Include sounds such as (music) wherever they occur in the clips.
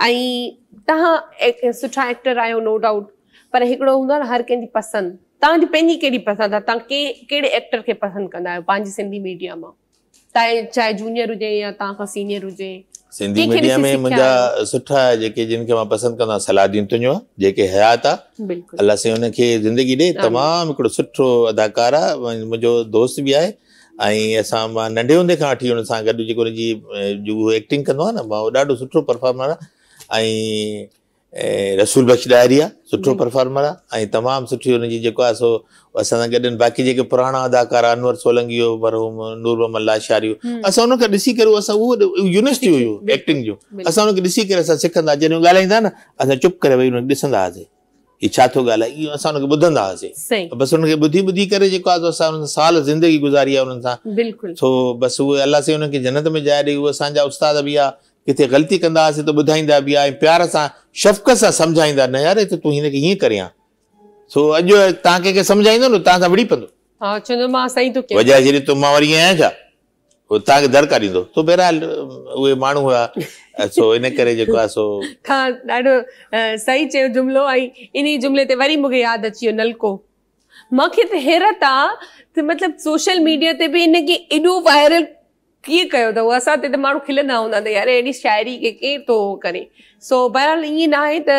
ऐं तव्हां एक, सुठा एक्टर आहियो नो डाउट पर हिकिड़ो हूंदो आहे न हर कंहिंजी पसंदि तव्हांजी पंहिंजी कहिड़ी पसंदि आहे तव्हां के कहिड़े एक्टर खे पसंदि कंदा आहियो पंहिंजी सिंधी मीडिया मां तव्हां चाहे जूनियर हुजे या तव्हां खां सीनियर हुजे सिंधी मीडिया में मुंहिंजा सुठा जेके जिन खे मां पसंदि कंदो आहियां सलादीन तुंहिंजो आहे जेके हयात आहे अलाह साईं हुनखे ज़िंदगी ॾे तमामु हिकिड़ो सुठो अदाकार आहे मुंहिंजो दोस्त बि आहे ऐं असां मां नंढे हूंदे खां वठी हुन सां गॾु जेको हुनजी जो एक्टिंग कंदो आहे न मां उहो ॾाढो सुठो परफॉर्मर आहे रसूल बख्श डायरिया सुठो परफॉर्मर आमाम ऐं तमामु सो असां बाक़ी पुराना अदाकार अनवर सोलंगी जो मरहूम नूर मोहम्मद लाशारी असां हुनखे यूनिवर्सिटी हुयूं एक्टिंग जो असां हुनखे ॾिसी करे असां सिखंदा जॾहिं चुप करे वेही हुनखे ॾिसंदा हुआसीं हीउ छा थो ॻाल्हाए इहो असां साल ज़िंदगी गुज़ारी है हुननि सां सो बसि उहे अलाह सां हुनखे जन्नत में जाए ॾे असा असांजा उस्ताद बि आहे किथे ग़लती कंदासीं त ॿुधाईंदा बि आहे प्यार सां शफ़क़त सां सम्झाईंदा न यार त तूं हिनखे हीअं करे सो अॼु तव्हां कंहिंखे सम्झाईंदो न तव्हां सां विड़ी पवंदो वॼाए छॾी तूं मां वरी आहियां छा उहो तव्हांखे दरकार ॾींदो सो बहरहाल उहे माण्हू हुआ सो इन करे जेको आहे सो (laughs) हा ॾाढो सही चयो जुमिलो ऐं इन जुमिले ते वरी मूंखे यादि अची वियो नलको मूंखे त हैरत आहे त मतिलबु सोशल मीडिया ते बि इन एॾो वायरल कीअं कयो अथव असां ते त माण्हू खिलंदा हूंदा त यार अहिड़ी शायरी के केरु तो करे सो बहरहाल ईअं न आहे त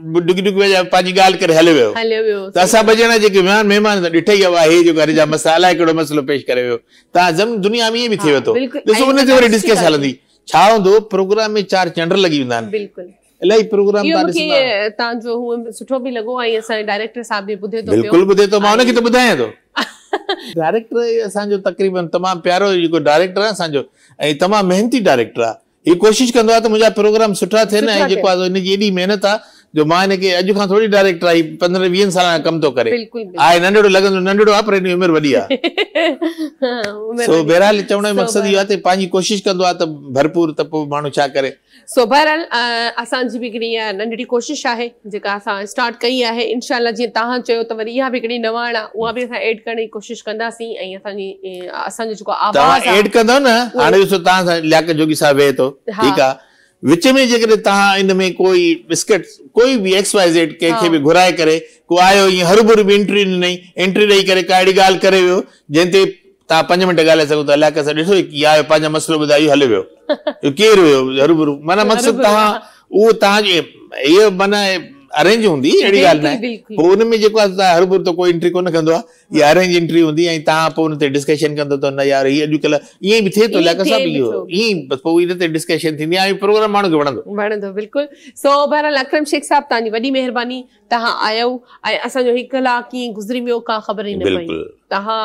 पंहिंजी करे मुंहिंजा प्रोग्राम सुठा थियनि ऐं जेको आहे जो मां हिन खे अॼु खां थोरी डायरेक्ट आई पंद्रहं वीहनि सालनि खां कमु थो करे आहे नंढड़ो लॻंदो नंढड़ो आहे पर हिन जी उमिरि वॾी आहे (laughs) सो बहरहाल चवण जो मक़सदु इहो आहे त पंहिंजी कोशिशि कंदो आहे त भरपूर त पोइ माण्हू छा करे सो बहरहाल असांजी बि हिकिड़ी इहा नंढड़ी कोशिशि आहे जेका असां स्टार्ट कई आहे इनशाला जीअं तव्हां चयो त वरी इहा बि हिकिड़ी नवाण आहे उहा बि असां एड करण जी कोशिशि कंदासीं ऐं असांजी असांजो जेको आवाज़ एड कंदव न हाणे ॾिसो तव्हां सां लियाकत जोगी साहिबु वेहे थो ठीकु आहे विच में जेकॾहिं तव्हां इन में कोई बिस्किट कोई बि एक्स वाई ज़ेड कंहिंखे बि घुराए करे को आयो ईअं हरूभरू बि एंट्री ॾिनई एंट्री ॾेई करे का अहिड़ी ॻाल्हि करे वियो जंहिं ते तव्हां पंज मिंट ॻाल्हाए सघो था इलाइक़े सां ॾिसो इहा आयो पंहिंजा मसइलो ॿुधायो हले वियो (laughs) केरु हुयो हरूभरू माना मक़सदु तव्हां उहो तव्हांजे इहो माना अरेंज हूंदी अहिड़ी ॻाल्हि न आहे पोइ हुन में जेको आहे हर बुर त तो कोई एंट्री कोन कंदो आहे इहा अरेंज एंट्री हूंदी ऐं तव्हां पोइ हुन ते डिस्कशन कंदो त तो न यार हीअ अॼुकल्ह ईअं बि थिए थो लाइ असां बि इहो ईअं बसि पोइ हिन ते डिस्कशन थींदी आहे ऐं प्रोग्राम माण्हू खे वणंदो वणंदो बिल्कुलु सो बहरहाल अक्रम शेख साहिबु तव्हांजी वॾी महिरबानी तव्हां आयो ऐं असांजो हिकु कलाक कीअं गुज़री वियो का ख़बर ई न पई तव्हां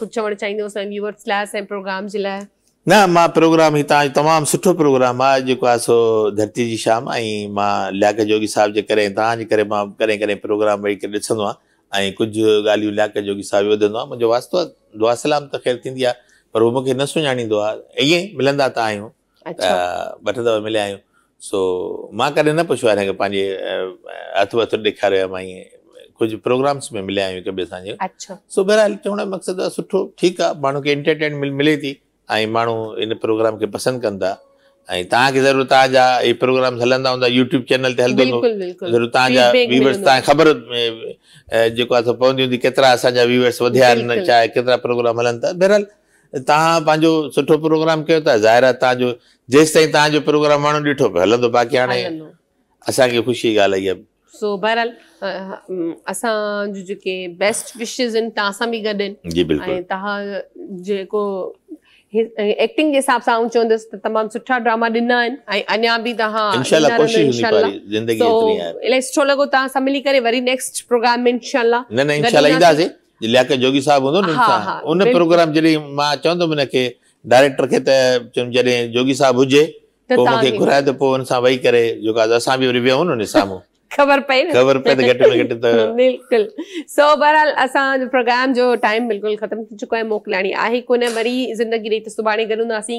कुझु चवणु चाहींदो असां व्यूवर्स लाइ असांजे प्रोग्राम जे लाइ न मां प्रोग्राम हितां जो तमामु सुठो प्रोग्राम आहे जेको आहे सो धरती जी शाम ऐं मां लियाक जोगी साहिब जे करे तव्हांजे करे मां कॾहिं कॾहिं प्रोग्राम वेही करे ॾिसंदो आहियां ऐं कुझु ॻाल्हियूं लियाक जोगी साहिब ॿुधंदो आहियां मुंहिंजो वास्तव आहे दुआ सलाम त ख़ैरु थींदी आहे पर उहो मूंखे न सुञाणींदो आहे ईअं मिलंदा त आहियूं ॿ टे दफ़ा मिलिया आहियूं सो मां कॾहिं न पुछियो आहे पंहिंजे हथु हथु ॾेखारियो आहे मां ईअं कुझु प्रोग्राम्स में मिलिया आहियूं हिक ॿिए सां अच्छा। सो बहरहाल चवण जो मक़सदु आहे सुठो ठीकु आहे माण्हू खे एंटरटेनमेंट मिले थी ऐं माण्हू इन प्रोग्राम खे पसंदि कंदा ऐं तव्हांखे ज़रूरु तव्हांजा इहे प्रोग्राम हलंदा हूंदा यूट्यूब चैनल ते हलंदो हूंदो ज़रूरु तव्हांजा व्यूवर्स तव्हां ख़बर जेको आहे सो पवंदी हूंदी केतिरा असांजा व्यूवर्स वधिया आहिनि चाहे केतिरा प्रोग्राम हलनि था बहरहाल तव्हां पंहिंजो सुठो प्रोग्राम कयो था ज़ाहिर आहे तव्हांजो जेसि ताईं तव्हांजो प्रोग्राम माण्हू ॾिठो पियो हलंदो बाक़ी हाणे असांखे ख़ुशी जी ॻाल्हि आहे सो बहरहाल असांजो जेके बेस्ट विशिस आहिनि तव्हां सां बि गॾु आहिनि ऐं तव्हां जेको एक्टिंग uh, जे हिसाब सां आऊं चवंदसि त तमामु सुठा ड्रामा ॾिना आहिनि ऐं अञा बि तव्हां इलाही सुठो लॻो तव्हां सां मिली करे वरी नेक्स्ट प्रोग्राम में इनशाला न न इनशाला ईंदासीं लियाकत जोगी साहिबु हूंदो न उन प्रोग्राम जॾहिं मां चवंदुमि हिन खे डायरेक्टर खे त चयुमि जॾहिं जोगी साहिबु हुजे पोइ मूंखे घुराए त पोइ हुन सां वेही करे जेको आहे असां बि वरी विया आहियूं न हुन साम्हूं ख़बर पए न (laughs) बिल्कुलु सो बहरहाल असांजो प्रोग्राम जो टाइम बिल्कुलु ख़तमु थी चुको आहे मोकिलाइणी आहे कोन वरी ज़िंदगी रही त सुभाणे गॾु हूंदासीं